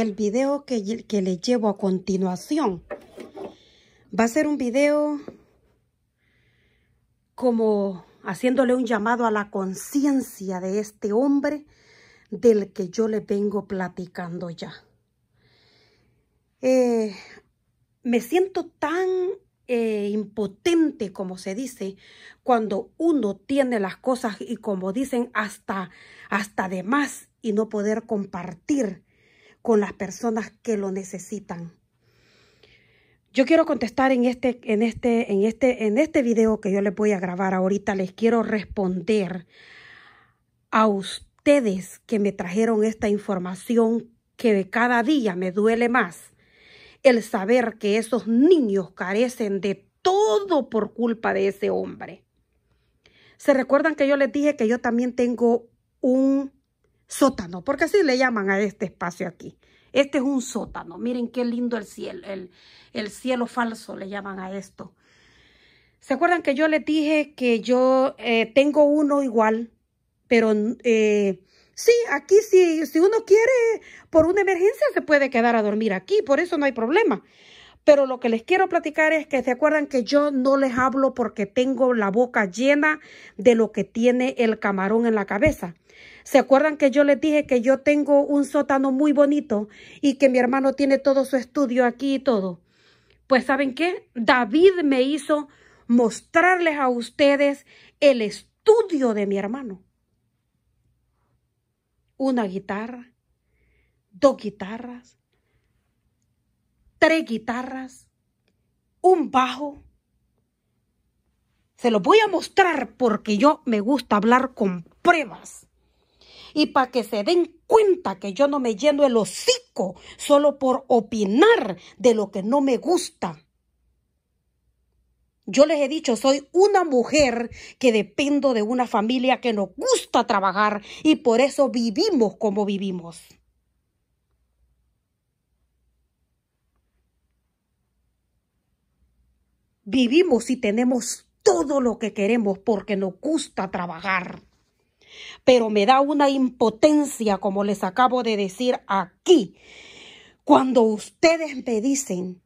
el video que, que llevo a continuación. Va a ser un video como haciéndole un llamado a la conciencia de este hombre del que yo le vengo platicando ya. Eh, me siento tan eh, impotente, como se dice, cuando uno tiene las cosas y como dicen, hasta, hasta de más y no poder compartir con las personas que lo necesitan. Yo quiero contestar en este, en este, en este, en este video que yo les voy a grabar ahorita. Les quiero responder a ustedes que me trajeron esta información que de cada día me duele más. El saber que esos niños carecen de todo por culpa de ese hombre. ¿Se recuerdan que yo les dije que yo también tengo un sótano, porque así le llaman a este espacio aquí. Este es un sótano. Miren qué lindo el cielo, el, cielo falso le llaman a esto. ¿Se acuerdan que yo les dije que yo eh, tengo uno igual? Pero eh, sí, aquí si uno quiere, por una emergencia se puede quedar a dormir aquí, por eso no hay problema. Pero lo que les quiero platicar es que se acuerdan que yo no les hablo porque tengo la boca llena de lo que tiene el camarón en la cabeza. ¿Se acuerdan que yo les dije que yo tengo un sótano muy bonito y que mi hermano tiene todo su estudio aquí y todo? Pues saben qué? David me hizo mostrarles a ustedes el estudio de mi hermano. Una guitarra, dos guitarras, tres guitarras, un bajo. Se los voy a mostrar porque yo me gusta hablar con pruebas. Y para que se den cuenta que yo no me lleno el hocico solo por opinar de lo que no me gusta. Yo les he dicho, soy una mujer que dependo de una familia que nos gusta trabajar y por eso vivimos como vivimos. vivimos y tenemos todo lo que queremos porque nos gusta trabajar. Pero me da una impotencia, como les acabo de decir aquí, cuando ustedes me dicen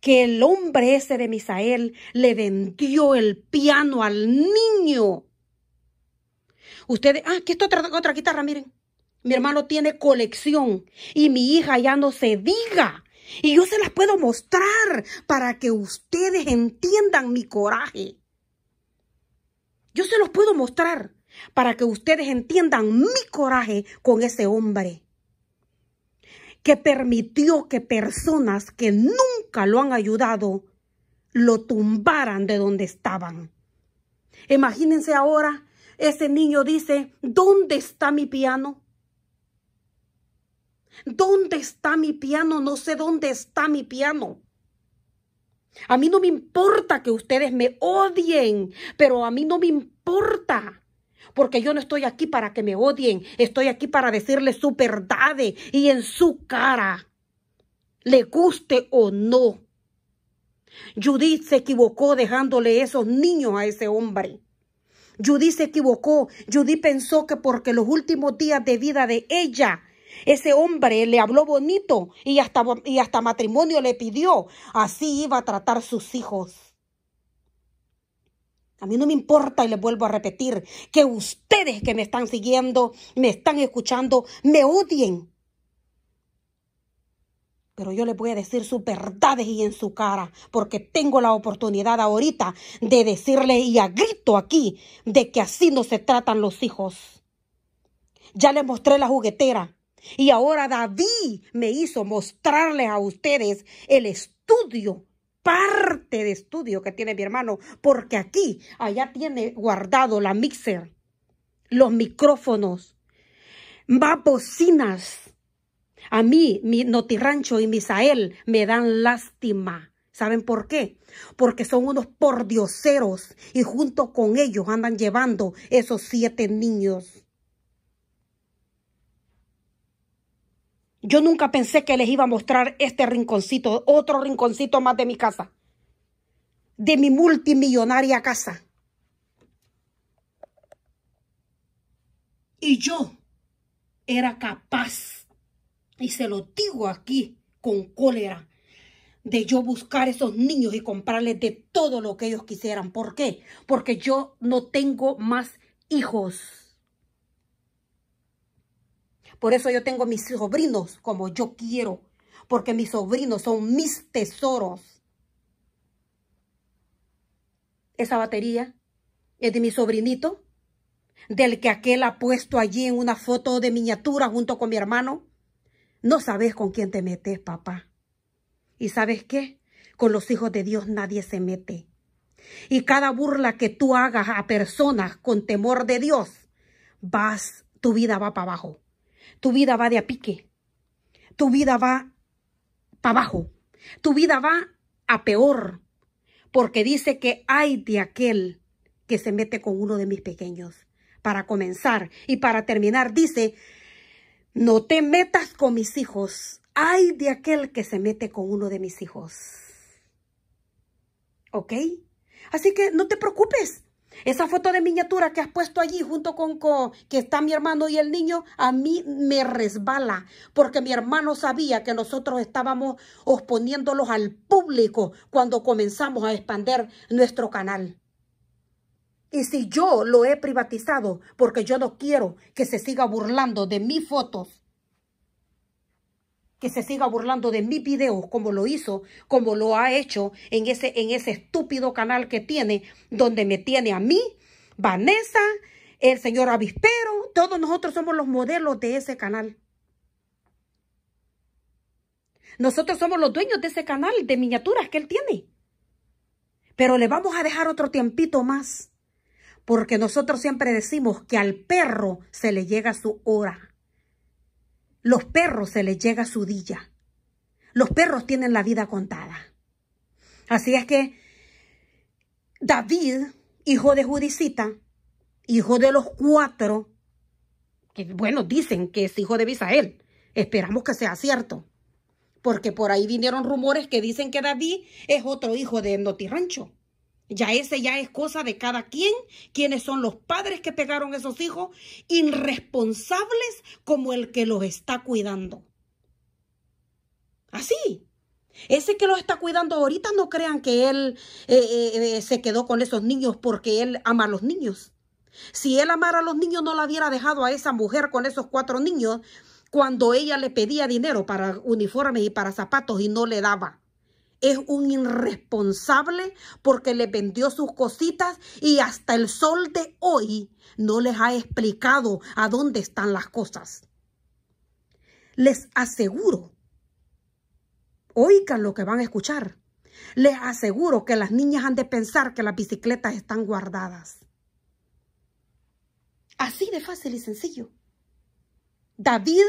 que el hombre ese de Misael le vendió el piano al niño. Ustedes, ah, aquí está otra, otra guitarra, miren. Mi hermano tiene colección y mi hija ya no se diga y yo se las puedo mostrar para que ustedes entiendan mi coraje. Yo se los puedo mostrar para que ustedes entiendan mi coraje con ese hombre que permitió que personas que nunca lo han ayudado lo tumbaran de donde estaban. Imagínense ahora, ese niño dice, ¿dónde está mi piano? ¿Dónde está mi piano? No sé dónde está mi piano. A mí no me importa que ustedes me odien, pero a mí no me importa. Porque yo no estoy aquí para que me odien, estoy aquí para decirles su verdad y en su cara, le guste o no. Judith se equivocó dejándole esos niños a ese hombre. Judith se equivocó. Judith pensó que porque los últimos días de vida de ella ese hombre le habló bonito y hasta, y hasta matrimonio le pidió. Así iba a tratar sus hijos. A mí no me importa y les vuelvo a repetir que ustedes que me están siguiendo, me están escuchando, me odien. Pero yo les voy a decir sus verdades y en su cara, porque tengo la oportunidad ahorita de decirle y a grito aquí de que así no se tratan los hijos. Ya les mostré la juguetera, y ahora David me hizo mostrarles a ustedes el estudio, parte de estudio que tiene mi hermano, porque aquí, allá tiene guardado la mixer, los micrófonos, va bocinas. A mí, mi notirrancho y Misael me dan lástima. ¿Saben por qué? Porque son unos pordioseros y junto con ellos andan llevando esos siete niños. Yo nunca pensé que les iba a mostrar este rinconcito, otro rinconcito más de mi casa, de mi multimillonaria casa. Y yo era capaz, y se lo digo aquí con cólera, de yo buscar esos niños y comprarles de todo lo que ellos quisieran. ¿Por qué? Porque yo no tengo más hijos. Por eso yo tengo mis sobrinos como yo quiero. Porque mis sobrinos son mis tesoros. Esa batería es de mi sobrinito. Del que aquel ha puesto allí en una foto de miniatura junto con mi hermano. No sabes con quién te metes, papá. ¿Y sabes qué? Con los hijos de Dios nadie se mete. Y cada burla que tú hagas a personas con temor de Dios, vas, tu vida va para abajo tu vida va de a pique. Tu vida va para abajo. Tu vida va a peor. Porque dice que hay de aquel que se mete con uno de mis pequeños. Para comenzar y para terminar, dice, no te metas con mis hijos. Hay de aquel que se mete con uno de mis hijos. ¿Ok? Así que no te preocupes. Esa foto de miniatura que has puesto allí junto con, que está mi hermano y el niño, a mí me resbala, porque mi hermano sabía que nosotros estábamos exponiéndolos al público cuando comenzamos a expandir nuestro canal. Y si yo lo he privatizado, porque yo no quiero que se siga burlando de mis fotos, que se siga burlando de mis videos como lo hizo, como lo ha hecho en ese, en ese estúpido canal que tiene, donde me tiene a mí, Vanessa, el señor Avispero, todos nosotros somos los modelos de ese canal. Nosotros somos los dueños de ese canal de miniaturas que él tiene. Pero le vamos a dejar otro tiempito más, porque nosotros siempre decimos que al perro se le llega su hora. Los perros se les llega su día. Los perros tienen la vida contada. Así es que David, hijo de Judicita, hijo de los cuatro, que bueno, dicen que es hijo de Bisael. Esperamos que sea cierto. Porque por ahí vinieron rumores que dicen que David es otro hijo de Notirancho. Ya ese ya es cosa de cada quien, quienes son los padres que pegaron esos hijos, irresponsables como el que los está cuidando. Así. Ese que los está cuidando ahorita no crean que él eh, eh, eh, se quedó con esos niños porque él ama a los niños. Si él amara a los niños no la hubiera dejado a esa mujer con esos cuatro niños cuando ella le pedía dinero para uniformes y para zapatos y no le daba es un irresponsable porque le vendió sus cositas y hasta el sol de hoy no les ha explicado a dónde están las cosas. Les aseguro, oigan lo que van a escuchar, les aseguro que las niñas han de pensar que las bicicletas están guardadas. Así de fácil y sencillo. David,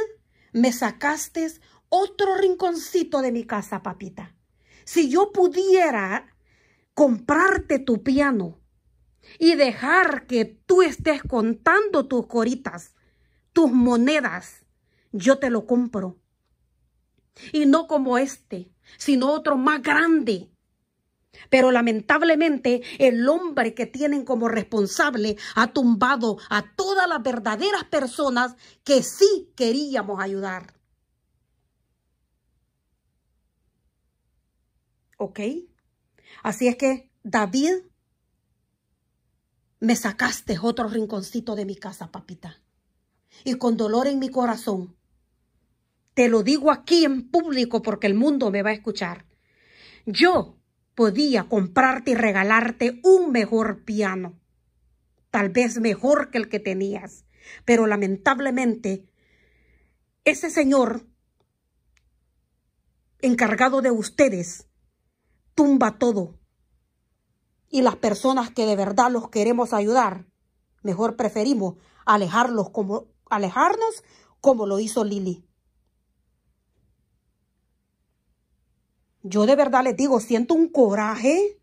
me sacaste otro rinconcito de mi casa, papita. Si yo pudiera comprarte tu piano y dejar que tú estés contando tus coritas, tus monedas, yo te lo compro. Y no como este, sino otro más grande. Pero lamentablemente el hombre que tienen como responsable ha tumbado a todas las verdaderas personas que sí queríamos ayudar. ¿Ok? Así es que, David, me sacaste otro rinconcito de mi casa, papita. Y con dolor en mi corazón, te lo digo aquí en público porque el mundo me va a escuchar. Yo podía comprarte y regalarte un mejor piano, tal vez mejor que el que tenías, pero lamentablemente ese señor encargado de ustedes tumba todo. Y las personas que de verdad los queremos ayudar, mejor preferimos alejarlos como, alejarnos como lo hizo Lili. Yo de verdad les digo, siento un coraje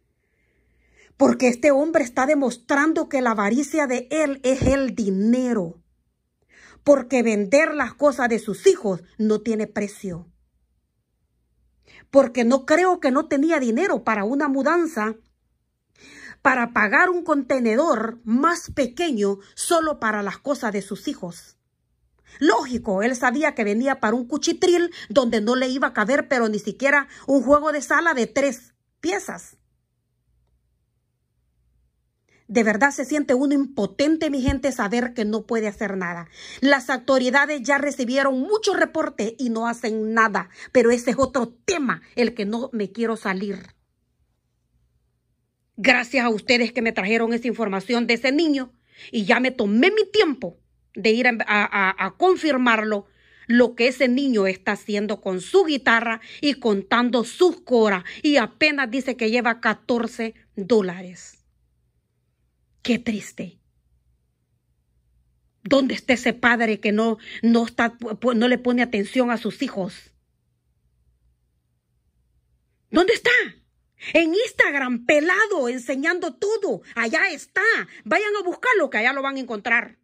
porque este hombre está demostrando que la avaricia de él es el dinero. Porque vender las cosas de sus hijos no tiene precio porque no creo que no tenía dinero para una mudanza, para pagar un contenedor más pequeño solo para las cosas de sus hijos. Lógico, él sabía que venía para un cuchitril donde no le iba a caber, pero ni siquiera un juego de sala de tres piezas. De verdad se siente uno impotente, mi gente, saber que no puede hacer nada. Las autoridades ya recibieron muchos reportes y no hacen nada, pero ese es otro tema, el que no me quiero salir. Gracias a ustedes que me trajeron esa información de ese niño y ya me tomé mi tiempo de ir a, a confirmarlo lo que ese niño está haciendo con su guitarra y contando sus coras y apenas dice que lleva 14 dólares. Qué triste. ¿Dónde está ese padre que no, no, está, no le pone atención a sus hijos? ¿Dónde está? En Instagram, pelado, enseñando todo. Allá está. Vayan a buscarlo, que allá lo van a encontrar.